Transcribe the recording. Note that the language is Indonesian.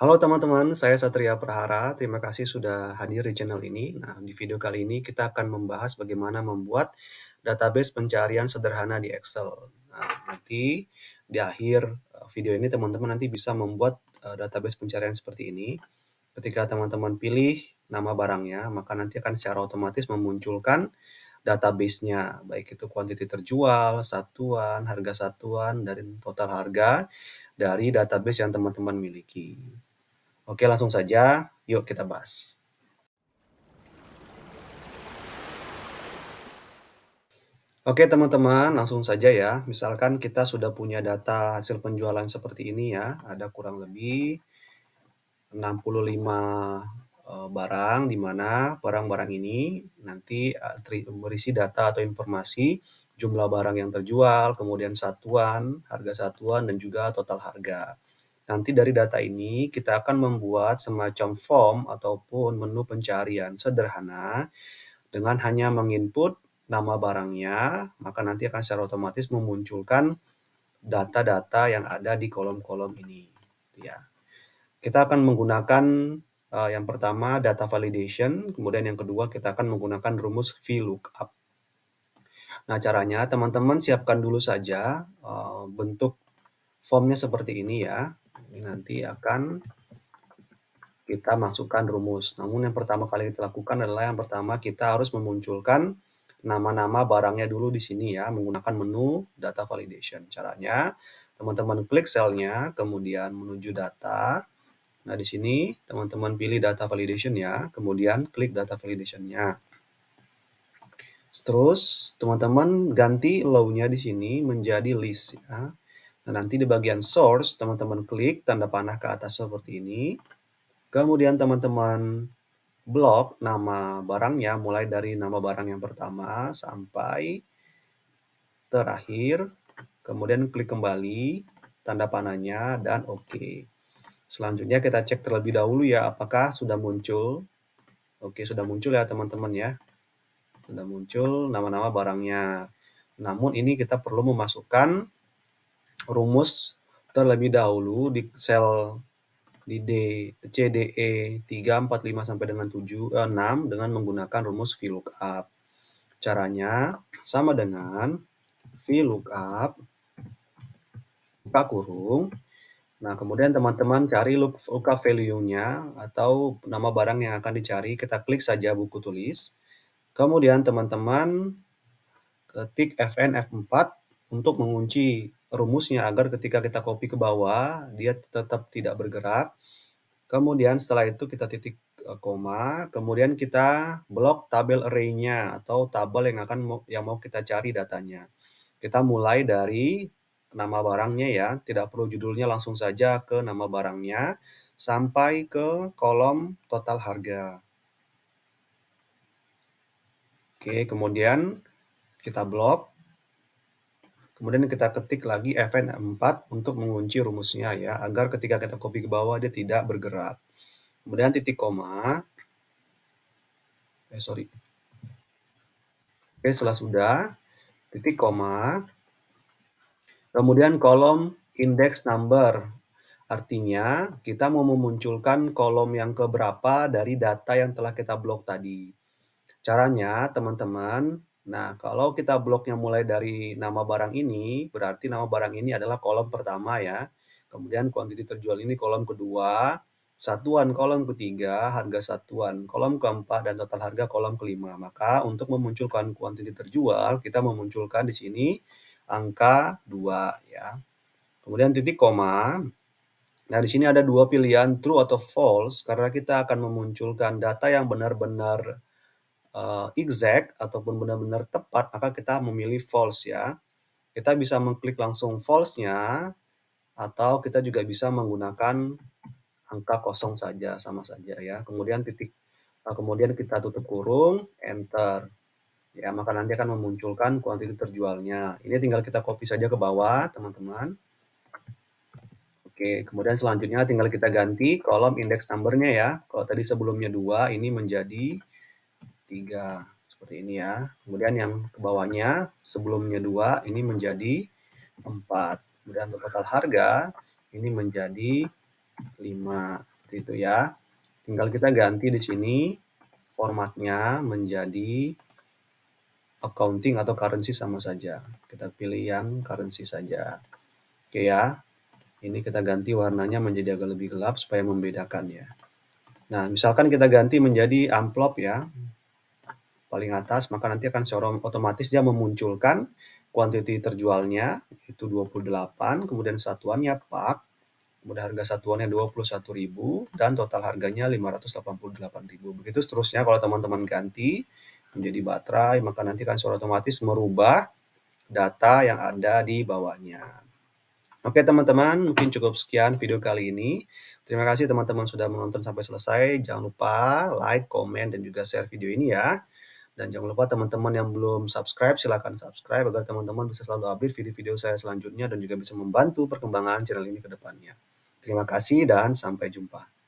Halo teman-teman, saya Satria Prahara. Terima kasih sudah hadir di channel ini. Nah, di video kali ini kita akan membahas bagaimana membuat database pencarian sederhana di Excel. Nah, nanti di akhir eh, video ini teman-teman nanti bisa membuat eh, database pencarian seperti ini. Ketika teman-teman pilih nama barangnya, maka nanti akan secara otomatis memunculkan database-nya, baik itu kuantiti terjual, satuan, harga satuan, dan total harga dari database yang teman-teman miliki. Oke, langsung saja. Yuk kita bahas. Oke teman-teman, langsung saja ya. Misalkan kita sudah punya data hasil penjualan seperti ini ya. Ada kurang lebih 65 eh, barang di mana barang-barang ini nanti eh, berisi data atau informasi jumlah barang yang terjual, kemudian satuan, harga satuan, dan juga total harga. Nanti dari data ini kita akan membuat semacam form ataupun menu pencarian sederhana dengan hanya menginput nama barangnya, maka nanti akan secara otomatis memunculkan data-data yang ada di kolom-kolom ini. Ya. Kita akan menggunakan uh, yang pertama data validation, kemudian yang kedua kita akan menggunakan rumus VLOOKUP. Nah caranya teman-teman siapkan dulu saja uh, bentuk formnya seperti ini ya. Ini nanti akan kita masukkan rumus. Namun yang pertama kali kita lakukan adalah yang pertama kita harus memunculkan nama-nama barangnya dulu di sini ya menggunakan menu data validation. Caranya teman-teman klik selnya, kemudian menuju data. Nah, di sini teman-teman pilih data validation ya, kemudian klik data validationnya. Terus teman-teman ganti low-nya di sini menjadi list ya. Nah, nanti di bagian source, teman-teman klik tanda panah ke atas seperti ini. Kemudian teman-teman blok nama barangnya mulai dari nama barang yang pertama sampai terakhir. Kemudian klik kembali tanda panahnya dan oke. Okay. Selanjutnya kita cek terlebih dahulu ya apakah sudah muncul. Oke, sudah muncul ya teman-teman ya. Sudah muncul nama-nama barangnya. Namun ini kita perlu memasukkan rumus terlebih dahulu di sel di D, CDE 3, 4, 5 sampai dengan 7, eh, 6 dengan menggunakan rumus VLOOKUP. Caranya sama dengan VLOOKUP buka kurung. Nah, kemudian teman-teman cari lookup value-nya atau nama barang yang akan dicari. Kita klik saja buku tulis. Kemudian teman-teman ketik fnf F4 untuk mengunci rumusnya agar ketika kita copy ke bawah dia tetap tidak bergerak. Kemudian setelah itu kita titik eh, koma, kemudian kita blok tabel arraynya atau tabel yang akan yang mau kita cari datanya. Kita mulai dari nama barangnya ya, tidak perlu judulnya langsung saja ke nama barangnya sampai ke kolom total harga. Oke, kemudian kita blok Kemudian kita ketik lagi Fn 4 untuk mengunci rumusnya ya, agar ketika kita copy ke bawah dia tidak bergerak. Kemudian titik koma. Eh, sorry. Oke, setelah sudah, titik koma. Kemudian kolom index number. Artinya, kita mau memunculkan kolom yang keberapa dari data yang telah kita blok tadi. Caranya, teman-teman, Nah, kalau kita bloknya mulai dari nama barang ini, berarti nama barang ini adalah kolom pertama ya. Kemudian kuantiti terjual ini kolom kedua, satuan kolom ketiga, harga satuan kolom keempat, dan total harga kolom kelima. Maka untuk memunculkan kuantiti terjual, kita memunculkan di sini angka 2 ya. Kemudian titik koma. Nah, di sini ada dua pilihan true atau false karena kita akan memunculkan data yang benar-benar uh, exact ataupun benar-benar tepat, maka kita memilih false ya. Kita bisa mengklik langsung false-nya atau kita juga bisa menggunakan angka kosong saja sama saja ya. Kemudian titik uh, kemudian kita tutup kurung, enter. Ya, maka nanti akan memunculkan kuantiti terjualnya. Ini tinggal kita copy saja ke bawah, teman-teman. Oke, kemudian selanjutnya tinggal kita ganti kolom indeks number-nya ya. Kalau tadi sebelumnya dua, ini menjadi tiga seperti ini ya. Kemudian yang ke bawahnya sebelumnya dua ini menjadi empat Kemudian untuk total harga ini menjadi lima seperti itu ya. Tinggal kita ganti di sini formatnya menjadi accounting atau currency sama saja. Kita pilih yang currency saja. Oke ya. Ini kita ganti warnanya menjadi agak lebih gelap supaya membedakan ya. Nah, misalkan kita ganti menjadi amplop ya paling atas, maka nanti akan secara otomatis dia memunculkan kuantiti terjualnya, itu 28, kemudian satuannya pak, kemudian harga satuannya 21.000 dan total harganya 588.000. Begitu seterusnya kalau teman-teman ganti menjadi baterai, maka nanti akan secara otomatis merubah data yang ada di bawahnya. Oke teman-teman, mungkin cukup sekian video kali ini. Terima kasih teman-teman sudah menonton sampai selesai. Jangan lupa like, komen, dan juga share video ini ya. Dan jangan lupa teman-teman yang belum subscribe, silahkan subscribe agar teman-teman bisa selalu update video-video saya selanjutnya dan juga bisa membantu perkembangan channel ini ke depannya. Terima kasih dan sampai jumpa.